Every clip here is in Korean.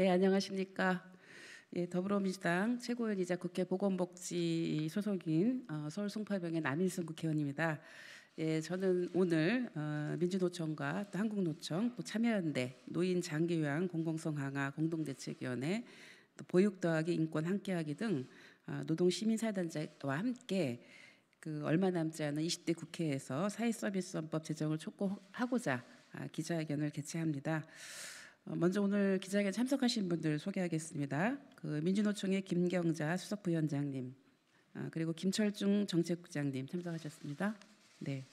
네, 안녕하십니까. 예, 더불어민주당 최고위원이자 국회 보건복지 소속인 어, 서울 송파병의 남인승 국회의원입니다. 예, 저는 오늘 어, 민주노총과 또 한국노총, 또 참여연대, 노인장기요양 공공성 강화 공동대책위원회, 또 보육더하기 인권 함께하기 등 어, 노동시민사단체와 함께 그 얼마 남지 않은 20대 국회에서 사회서비스헌법 제정을 촉구하고자 아, 기자회견을 개최합니다. 어, 먼저 오늘 기자회견 참석하신 분들 소개하겠습니다. 그 민주노총의 김경자 수석부위원장님, 아, 그리고 김철중 정책국장님 참석하셨습니다. 네.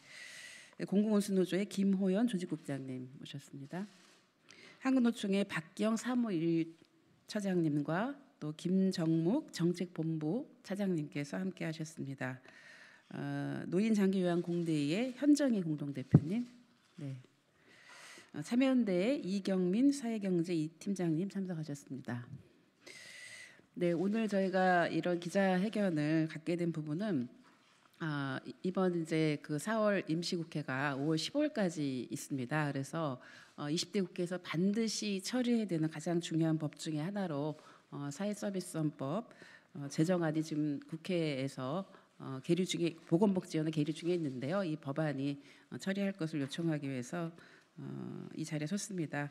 공공원수노조의 김호연 조직국장님 모셨습니다. 한국노총의 박경 사무일 차장님과 또 김정목 정책본부 차장님께서 함께 하셨습니다. 어, 노인장기요양공대의 현정희 공동대표님, 네. 참여연대 이경민 사회경제 이 팀장님 참석하셨습니다. 네, 오늘 저희가 이런 기자회견을 갖게 된 부분은 아, 이번 이제 그 4월 임시국회가 5월 15일까지 있습니다. 그래서 20대 어, 국회에서 반드시 처리해야 되는 가장 중요한 법 중에 하나로 어, 사회서비스헌법 어, 제정안이 지금 국회에서 어, 계류 중에 보건복지원회 계류 중에 있는데요. 이 법안이 어, 처리할 것을 요청하기 위해서 어, 이 자리에 섰습니다.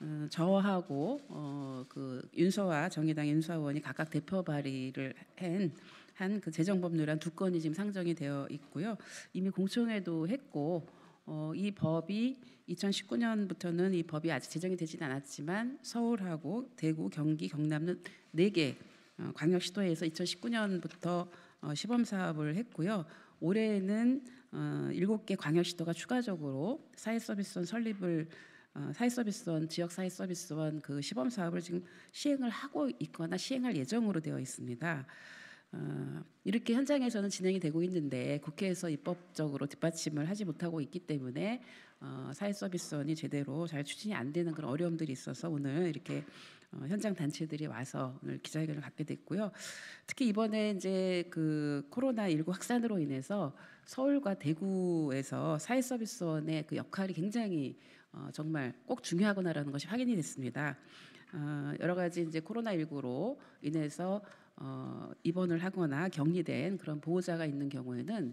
어, 저하고 어, 그 윤서와 정의당 윤서 의원이 각각 대표 발의를 한 한그 재정법률안 두 건이 지금 상정이 되어 있고요. 이미 공청회도 했고 어, 이 법이 2019년부터는 이 법이 아직 제정이 되진 않았지만 서울하고 대구, 경기, 경남은 네개 어, 광역시도에서 2019년부터 어, 시범 사업을 했고요. 올해는 어, 곱개 광역시도가 추가적으로 사회서비스원 설립을 어, 사회서비스원 지역 사회서비스원 그 시범 사업을 지금 시행을 하고 있거나 시행할 예정으로 되어 있습니다. 어, 이렇게 현장에서는 진행이 되고 있는데 국회에서 입법적으로 뒷받침을 하지 못하고 있기 때문에 어, 사회서비스원이 제대로 잘 추진이 안 되는 그런 어려움들이 있어서 오늘 이렇게 어, 현장 단체들이 와서 오늘 기자회견을 갖게 됐고요. 특히 이번에 이제 그 코로나 19 확산으로 인해서 서울과 대구에서 사회 서비스원의 그 역할이 굉장히 어, 정말 꼭 중요하구나라는 것이 확인이 됐습니다. 어, 여러 가지 이제 코로나 19로 인해서 어, 입원을 하거나 격리된 그런 보호자가 있는 경우에는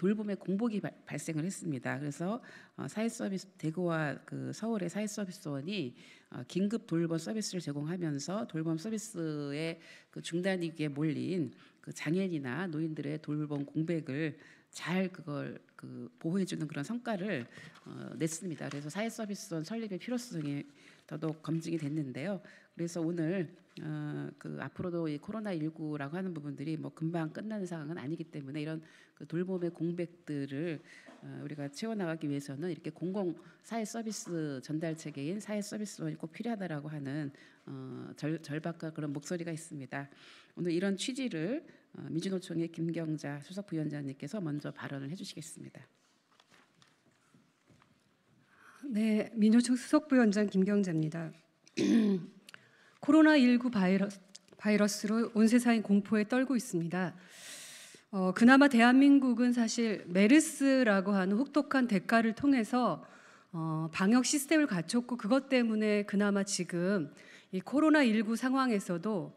돌봄의 공복이 발, 발생을 했습니다. 그래서 어, 사회서비스 대구와 그 서울의 사회서비스원이 어, 긴급 돌봄 서비스를 제공하면서 돌봄 서비스의 그 중단 위기에 몰린 그 장애인이나 노인들의 돌봄 공백을 잘 그걸 그 보호해주는 그런 성과를 어, 냈습니다. 그래서 사회서비스원 설립의 필요성에 더더욱 검증이 됐는데요. 그래서 오늘 어, 그 앞으로도 이 코로나 19라고 하는 부분들이 뭐 금방 끝나는 상황은 아니기 때문에 이런 그 돌봄의 공백들을 어, 우리가 채워나가기 위해서는 이렇게 공공 사회 서비스 전달 체계인 사회 서비스원이 꼭 필요하다라고 하는 어, 절, 절박과 그런 목소리가 있습니다. 오늘 이런 취지를 어, 민주노총의 김경자 수석 부위원장님께서 먼저 발언을 해주시겠습니다. 네, 민노청 수석부위원장 김경재입니다 코로나19 바이러스, 바이러스로 온 세상이 공포에 떨고 있습니다. 어, 그나마 대한민국은 사실 메르스라고 하는 혹독한 대가를 통해서 어, 방역 시스템을 갖췄고 그것 때문에 그나마 지금 이 코로나19 상황에서도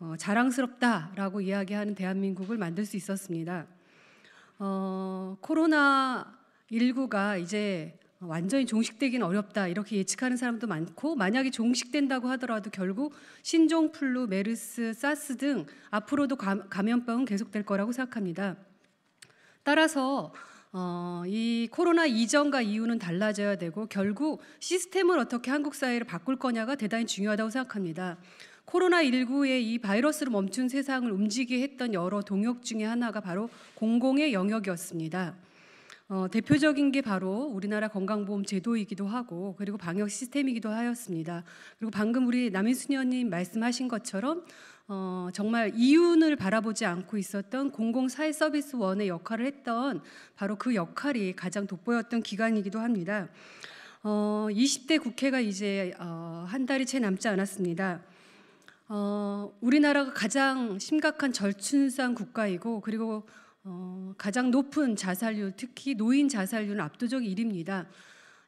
어, 자랑스럽다라고 이야기하는 대한민국을 만들 수 있었습니다. 어, 코로나 19가 이제 완전히 종식되긴 어렵다 이렇게 예측하는 사람도 많고 만약에 종식된다고 하더라도 결국 신종플루, 메르스, 사스 등 앞으로도 감염병은 계속될 거라고 생각합니다. 따라서 어, 이 코로나 이전과 이후는 달라져야 되고 결국 시스템을 어떻게 한국 사회를 바꿀 거냐가 대단히 중요하다고 생각합니다. 코로나19의 이 바이러스로 멈춘 세상을 움직이게 했던 여러 동력 중의 하나가 바로 공공의 영역이었습니다. 어, 대표적인 게 바로 우리나라 건강보험 제도이기도 하고 그리고 방역 시스템이기도 하였습니다. 그리고 방금 우리 남인수녀님 말씀하신 것처럼 어, 정말 이윤을 바라보지 않고 있었던 공공사회 서비스원의 역할을 했던 바로 그 역할이 가장 돋보였던 기간이기도 합니다. 어, 20대 국회가 이제 어, 한 달이 채 남지 않았습니다. 어, 우리나라가 가장 심각한 절충상 국가이고 그리고 어, 가장 높은 자살률, 특히 노인 자살률은 압도적 1위입니다.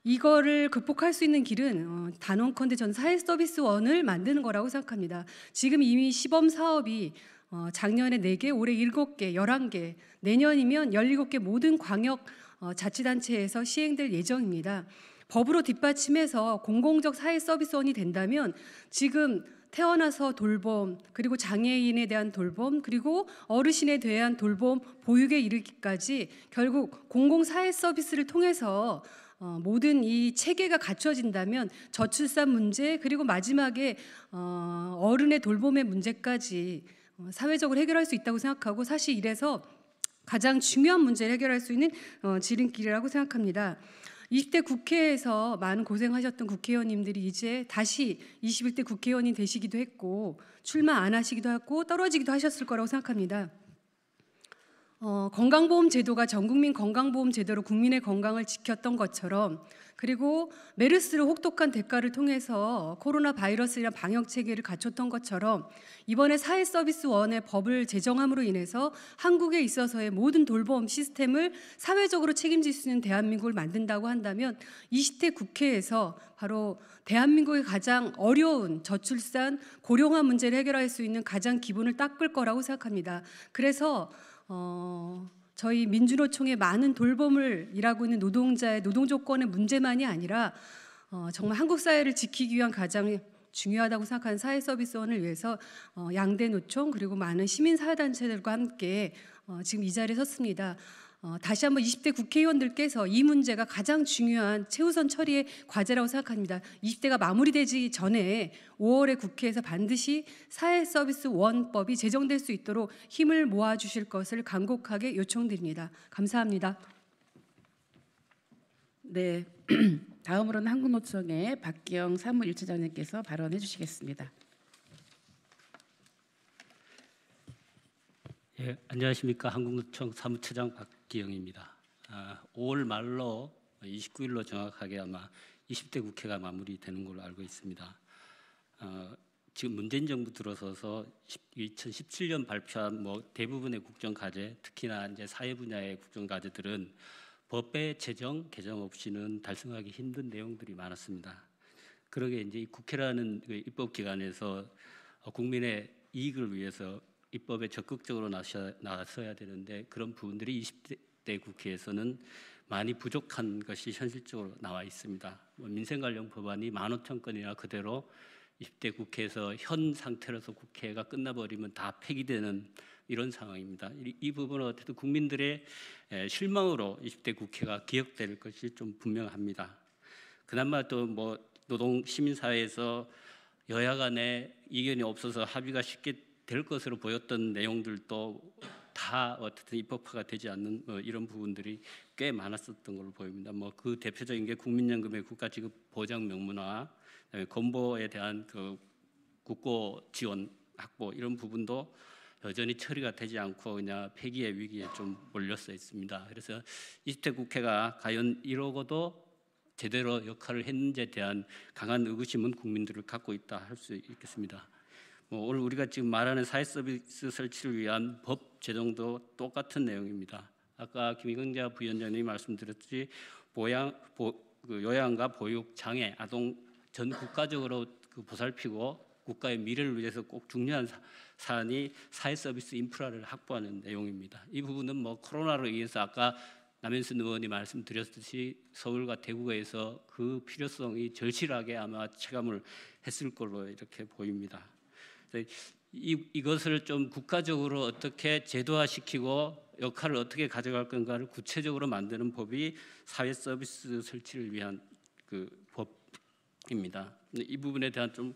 이거를 극복할 수 있는 길은 어, 단원컨대전 사회 서비스원을 만드는 거라고 생각합니다. 지금 이미 시범 사업이 어, 작년에 4개, 올해 7개, 11개, 내년이면 17개 모든 광역 어, 자치단체에서 시행될 예정입니다. 법으로 뒷받침해서 공공적 사회 서비스원이 된다면 지금 태어나서 돌봄, 그리고 장애인에 대한 돌봄, 그리고 어르신에 대한 돌봄, 보육에 이르기까지 결국 공공사회 서비스를 통해서 어, 모든 이 체계가 갖춰진다면 저출산 문제 그리고 마지막에 어, 어른의 돌봄의 문제까지 어, 사회적으로 해결할 수 있다고 생각하고 사실 이래서 가장 중요한 문제를 해결할 수 있는 어, 지름길이라고 생각합니다. 21대 국회에서 많은 고생하셨던 국회의원님들이 이제 다시 21대 국회의원이 되시기도 했고 출마 안 하시기도 하고 떨어지기도 하셨을 거라고 생각합니다. 어, 건강보험 제도가 전국민 건강보험 제도로 국민의 건강을 지켰던 것처럼 그리고 메르스로 혹독한 대가를 통해서 코로나 바이러스이란 방역 체계를 갖췄던 것처럼 이번에 사회서비스원의 법을 제정함으로 인해서 한국에 있어서의 모든 돌봄 시스템을 사회적으로 책임질 수 있는 대한민국을 만든다고 한다면 20대 국회에서 바로 대한민국의 가장 어려운 저출산 고령화 문제를 해결할 수 있는 가장 기본을 닦을 거라고 생각합니다. 그래서 어, 저희 민주노총의 많은 돌봄을 일하고 있는 노동자의 노동 조건의 문제만이 아니라 어, 정말 한국 사회를 지키기 위한 가장 중요하다고 생각하는 사회 서비스원을 위해서 어, 양대 노총 그리고 많은 시민 사회 단체들과 함께 어, 지금 이 자리에 섰습니다. 어, 다시 한번 20대 국회의원들께서 이 문제가 가장 중요한 최우선 처리의 과제라고 생각합니다. 20대가 마무리되기 전에 5월에 국회에서 반드시 사회서비스 원법이 제정될 수 있도록 힘을 모아주실 것을 간곡하게 요청드립니다. 감사합니다. 네, 다음으로는 한국노총의 박기영 사무일차장님께서 발언해 주시겠습니다. 예, 안녕하십니까 한국노총 사무처장 박, 기 기영입니다 5월 아, 말로 29일로 정확하게 아마 20대 국회가 마무리되는 걸로 알고 있습니다. 어, 지금 문재인 정부 들어서서 2017년 발표한 뭐 대부분의 국정 과제, 특히나 이제 사회 분야의 국정 과제들은 법의 제정 개정 없이는 달성하기 힘든 내용들이 많았습니다. 그러게 이제 국회라는 그 입법 기관에서 국민의 이익을 위해서 입법에 적극적으로 나서야 되는데 그런 부분들이 20대 국회에서는 많이 부족한 것이 현실적으로 나와 있습니다. 뭐 민생 관련 법안이 15,000 건이나 그대로 20대 국회에서 현 상태로서 국회가 끝나버리면 다 폐기되는 이런 상황입니다. 이, 이 부분은 어쨌든 국민들의 실망으로 20대 국회가 기억될 것이 좀 분명합니다. 그나마 또 뭐 노동 시민사회에서 여야 간에 이견이 없어서 합의가 쉽게 될 것으로 보였던 내용들도 다 어쨌든 입법화가 되지 않는 뭐 이런 부분들이 꽤 많았었던 걸로 보입니다. 뭐 그 대표적인 게 국민연금의 국가지급 보장 명문화, 그다음에 건보에 대한 그 국고 지원 확보 이런 부분도 여전히 처리가 되지 않고 그냥 폐기의 위기에 좀 몰렸어 있습니다. 그래서 20대 국회가 과연 이러고도 제대로 역할을 했는지에 대한 강한 의구심은 국민들을 갖고 있다 할 수 있겠습니다. 뭐 오늘 우리가 지금 말하는 사회서비스 설치를 위한 법 제정도 똑같은 내용입니다. 아까 김경자 부위원장님이 말씀드렸듯이 보양, 보, 그 요양과 보육, 장애, 아동 전 국가적으로 그 보살피고 국가의 미래를 위해서 꼭 중요한 사, 사안이 사회서비스 인프라를 확보하는 내용입니다. 이 부분은 뭐 코로나로 인해서 아까 남현순 의원이 말씀드렸듯이 서울과 대구에서 그 필요성이 절실하게 아마 체감을 했을 걸로 이렇게 보입니다. 이, 이것을 좀 국가적으로 어떻게 제도화시키고 역할을 어떻게 가져갈 건가를 구체적으로 만드는 법이 사회 서비스 설치를 위한 그 법입니다. 이 부분에 대한 좀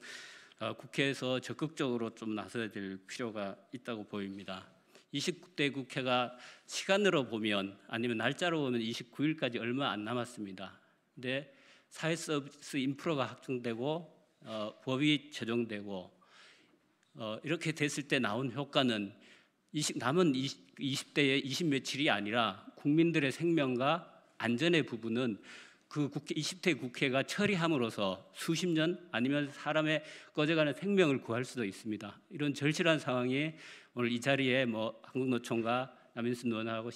아, 국회에서 적극적으로 좀 나서야 될 필요가 있다고 보입니다. 29대 국회가 시간으로 보면 아니면 날짜로 보면 29일까지 얼마 안 남았습니다. 근데 사회 서비스 인프라가 확정되고 어, 법이 제정되고 어, 이렇게 됐을 때 나온 효과는 20, 남은 20, 20대의 20 며칠이 아니라 국민들의 생명과 안전의 부분은 그 국회, 20대 국회가 처리함으로써 수십 년 아니면 사람의 꺼져가는 생명을 구할 수도 있습니다. 이런 절실한 상황에 오늘 이 자리에 뭐 한국노총과 남인수 의원하고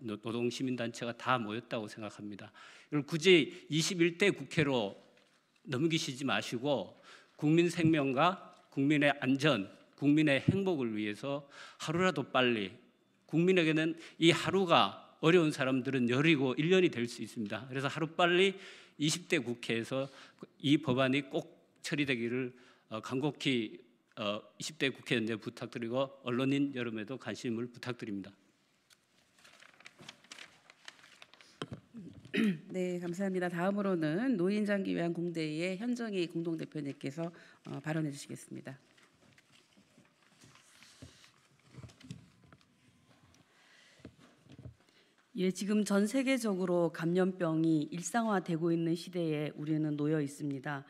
노동시민단체가 다 모였다고 생각합니다. 이걸 굳이 21대 국회로 넘기시지 마시고 국민 생명과 국민의 안전, 국민의 행복을 위해서 하루라도 빨리 국민에게는 이 하루가 어려운 사람들은 열이고 1년이 될 수 있습니다. 그래서 하루 빨리 20대 국회에서 이 법안이 꼭 처리되기를 어, 간곡히 20대 어, 국회의 부탁드리고 언론인 여러분에도 관심을 부탁드립니다. 네, 감사합니다. 다음으로는 노인 장기 위한 공대의 현정희 공동 대표님께서 어, 발언해 주시겠습니다. 예, 지금 전 세계적으로 감염병이 일상화되고 있는 시대에 우리는 놓여 있습니다.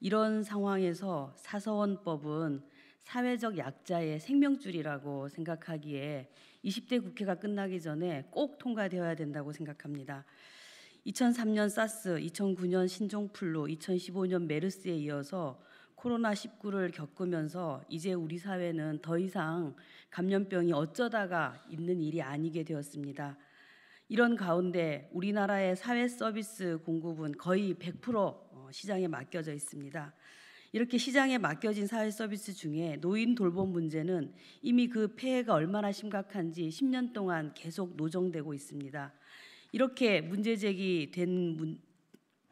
이런 상황에서 사서원법은 사회적 약자의 생명줄이라고 생각하기에 20대 국회가 끝나기 전에 꼭 통과되어야 된다고 생각합니다. 2003년 사스, 2009년 신종플루, 2015년 메르스에 이어서 코로나19를 겪으면서 이제 우리 사회는 더 이상 감염병이 어쩌다가 있는 일이 아니게 되었습니다. 이런 가운데 우리나라의 사회 서비스 공급은 거의 100% 어, 시장에 맡겨져 있습니다. 이렇게 시장에 맡겨진 사회 서비스 중에 노인 돌봄 문제는 이미 그 폐해가 얼마나 심각한지 10년 동안 계속 노정되고 있습니다. 이렇게 문제 제기된 문,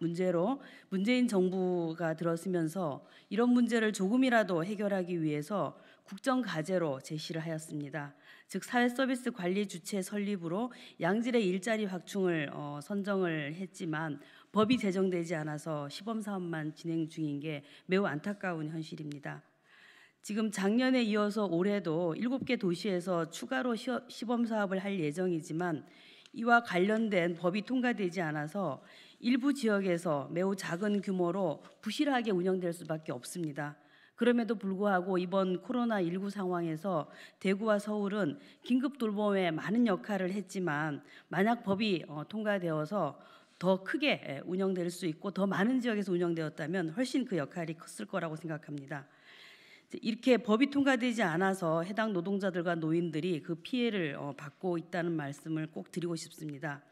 문제로 문재인 정부가 들었으면서 이런 문제를 조금이라도 해결하기 위해서 국정 과제로 제시를 하였습니다. 즉 사회 서비스 관리 주체 설립으로 양질의 일자리 확충을 어, 선정을 했지만 법이 제정되지 않아서 시범 사업만 진행 중인 게 매우 안타까운 현실입니다. 지금 작년에 이어서 올해도 7개 도시에서 추가로 시, 시범 사업을 할 예정이지만 이와 관련된 법이 통과되지 않아서 일부 지역에서 매우 작은 규모로 부실하게 운영될 수밖에 없습니다. 그럼에도 불구하고 이번 코로나19 상황에서 대구와 서울은 긴급 돌봄에 많은 역할을 했지만 만약 법이 어, 통과되어서 더 크게 운영될 수 있고 더 많은 지역에서 운영되었다면 훨씬 그 역할이 컸을 거라고 생각합니다. 이렇게 법이 통과되지 않아서 해당 노동자들과 노인들이 그 피해를 어, 받고 있다는 말씀을 꼭 드리고 싶습니다.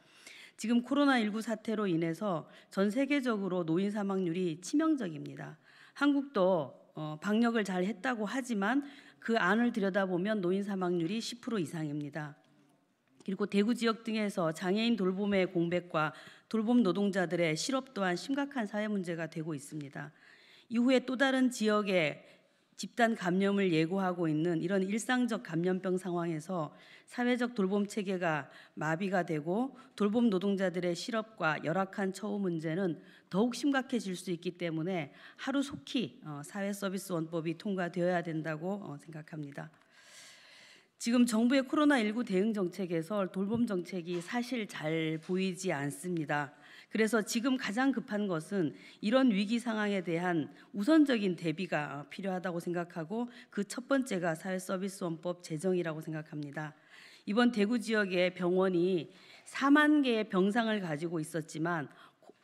지금 코로나19 사태로 인해서 전 세계적으로 노인 사망률이 치명적입니다. 한국도 어, 방역을 잘 했다고 하지만 그 안을 들여다보면 노인 사망률이 10% 이상입니다. 그리고 대구 지역 등에서 장애인 돌봄의 공백과 돌봄 노동자들의 실업 또한 심각한 사회 문제가 되고 있습니다. 이후에 또 다른 지역의 집단 감염을 예고하고 있는 이런 일상적 감염병 상황에서 사회적 돌봄 체계가 마비가 되고 돌봄 노동자들의 실업과 열악한 처우 문제는 더욱 심각해질 수 있기 때문에 하루속히 어, 사회 서비스 원법이 통과되어야 된다고 어, 생각합니다. 지금 정부의 코로나19 대응 정책에서 돌봄 정책이 사실 잘 보이지 않습니다. 그래서 지금 가장 급한 것은 이런 위기 상황에 대한 우선적인 대비가 필요하다고 생각하고 그 첫 번째가 사회서비스원법 제정이라고 생각합니다. 이번 대구 지역의 병원이 4만 개의 병상을 가지고 있었지만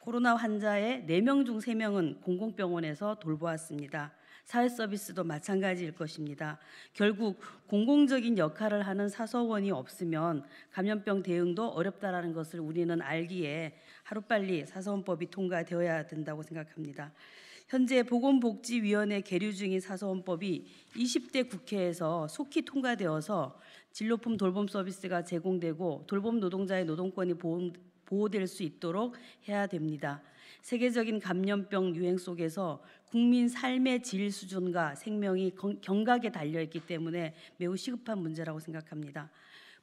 코로나 환자의 4명 중 3명은 공공병원에서 돌보았습니다. 사회 서비스도 마찬가지일 것입니다. 결국 공공적인 역할을 하는 사서원이 없으면 감염병 대응도 어렵다라는 것을 우리는 알기에 하루빨리 사서원법이 통과되어야 된다고 생각합니다. 현재 보건복지위원회 계류 중인 사서원법이 20대 국회에서 속히 통과되어서 진료품 돌봄 서비스가 제공되고 돌봄 노동자의 노동권이 보험 보호될 수 있도록 해야 됩니다. 세계적인 감염병 유행 속에서 국민 삶의 질 수준과 생명이 경각에 달려 있기 때문에 매우 시급한 문제라고 생각합니다.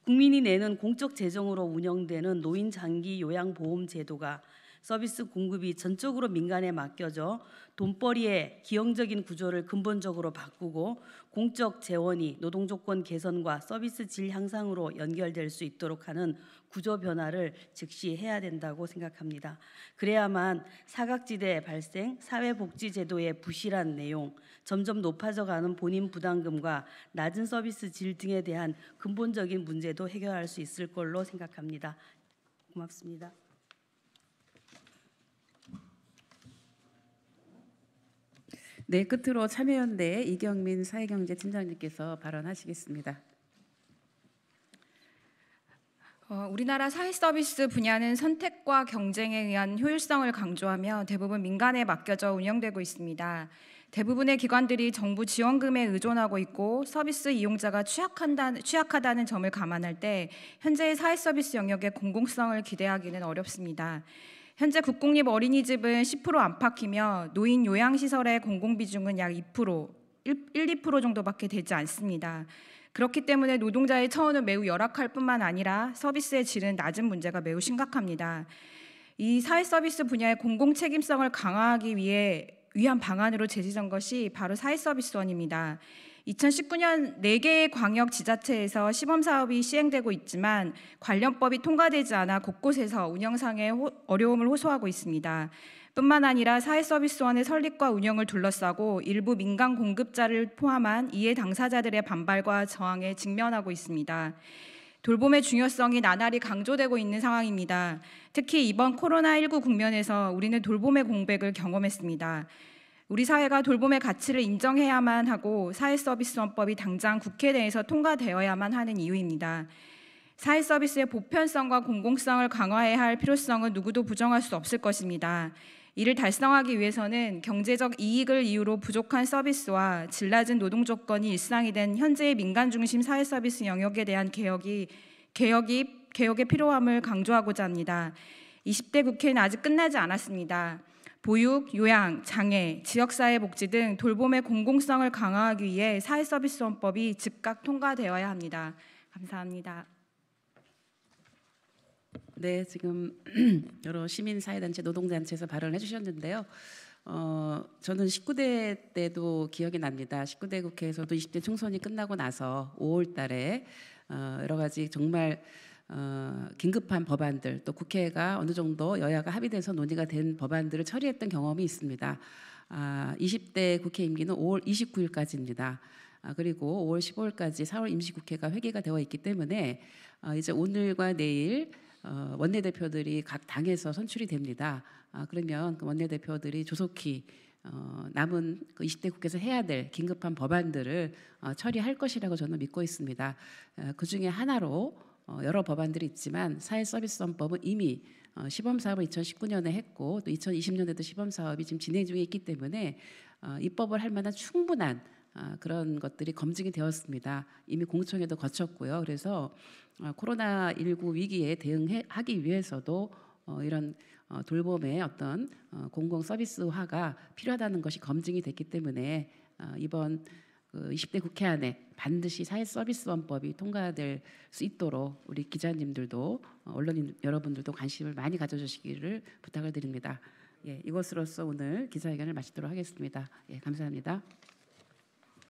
국민이 내는 공적 재정으로 운영되는 노인 장기 요양 보험 제도가 서비스 공급이 전적으로 민간에 맡겨져 돈벌이의 기형적인 구조를 근본적으로 바꾸고 공적 재원이 노동 조건 개선과 서비스 질 향상으로 연결될 수 있도록 하는 구조 변화를 즉시 해야 된다고 생각합니다. 그래야만 사각지대 발생, 사회복지제도의 부실한 내용, 점점 높아져 가는 본인 부담금과 낮은 서비스 질 등에 대한 근본적인 문제도 해결할 수 있을 걸로 생각합니다. 고맙습니다. 네, 끝으로 참여연대 이경민 사회경제팀장님께서 발언하시겠습니다. 어, 우리나라 사회서비스 분야는 선택과 경쟁에 의한 효율성을 강조하며 대부분 민간에 맡겨져 운영되고 있습니다. 대부분의 기관들이 정부 지원금에 의존하고 있고 서비스 이용자가 취약한다, 취약하다는 점을 감안할 때 현재의 사회서비스 영역의 공공성을 기대하기는 어렵습니다. 현재 국공립 어린이집은 10% 안팎이며 노인 요양시설의 공공 비중은 약 2%, 1, 1 2% 정도밖에 되지 않습니다. 그렇기 때문에 노동자의 처우는 매우 열악할 뿐만 아니라 서비스의 질은 낮은 문제가 매우 심각합니다. 이 사회 서비스 분야의 공공 책임성을 강화하기 위해 위한 방안으로 제시된 것이 바로 사회 서비스원입니다. 2019년 4개의 광역 지자체에서 시범 사업이 시행되고 있지만 관련법이 통과되지 않아 곳곳에서 운영상의 호, 어려움을 호소하고 있습니다. 뿐만 아니라 사회서비스원의 설립과 운영을 둘러싸고 일부 민간 공급자를 포함한 이해 당사자들의 반발과 저항에 직면하고 있습니다. 돌봄의 중요성이 나날이 강조되고 있는 상황입니다. 특히 이번 코로나19 국면에서 우리는 돌봄의 공백을 경험했습니다. 우리 사회가 돌봄의 가치를 인정해야만 하고 사회서비스원법이 당장 국회 내에서 통과되어야만 하는 이유입니다. 사회서비스의 보편성과 공공성을 강화해야 할 필요성은 누구도 부정할 수 없을 것입니다. 이를 달성하기 위해서는 경제적 이익을 이유로 부족한 서비스와 질낮은 노동 조건이 일상이 된 현재의 민간 중심 사회 서비스 영역에 대한 개혁이 개혁이 개혁의 필요함을 강조하고자 합니다. 20대 국회는 아직 끝나지 않았습니다. 보육, 요양, 장애, 지역사회 복지 등 돌봄의 공공성을 강화하기 위해 사회서비스원법이 즉각 통과되어야 합니다. 감사합니다. 네, 지금 여러 시민사회단체, 노동단체에서 발언 해주셨는데요. 어, 저는 19대 때도 기억이 납니다. 19대 국회에서도 20대 총선이 끝나고 나서 5월 달에 어, 여러 가지 정말 어, 긴급한 법안들 또 국회가 어느 정도 여야가 합의돼서 논의가 된 법안들을 처리했던 경험이 있습니다. 아, 20대 국회 임기는 5월 29일까지입니다. 아, 그리고 5월 15일까지 4월 임시국회가 회기가 되어 있기 때문에 아, 이제 오늘과 내일 어, 원내대표들이 각 당에서 선출이 됩니다. 아, 그러면 그 원내대표들이 조속히 어, 남은 그 20대 국회에서 해야 될 긴급한 법안들을 어, 처리할 것이라고 저는 믿고 있습니다. 아, 어, 그 중에 하나로 어, 여러 법안들이 있지만 사회서비스헌법은 이미 어, 시범 사업을 2019년에 했고 또 2020년에도 시범 사업이 지금 진행 중에 있기 때문에 어, 입법을 할 만한 충분한 그런 것들이 검증이 되었습니다. 이미 공청회도 거쳤고요. 그래서 코로나 19 위기에 대응하기 위해서도 이런 돌봄의 어떤 공공 서비스화가 필요하다는 것이 검증이 됐기 때문에 이번 20대 그 국회 안에 반드시 사회서비스원법이 통과될 수 있도록 우리 기자님들도 어, 언론인 여러분들도 관심을 많이 가져주시기를 부탁을 드립니다. 예, 이것으로서 오늘 기자회견을 마치도록 하겠습니다. 예, 감사합니다.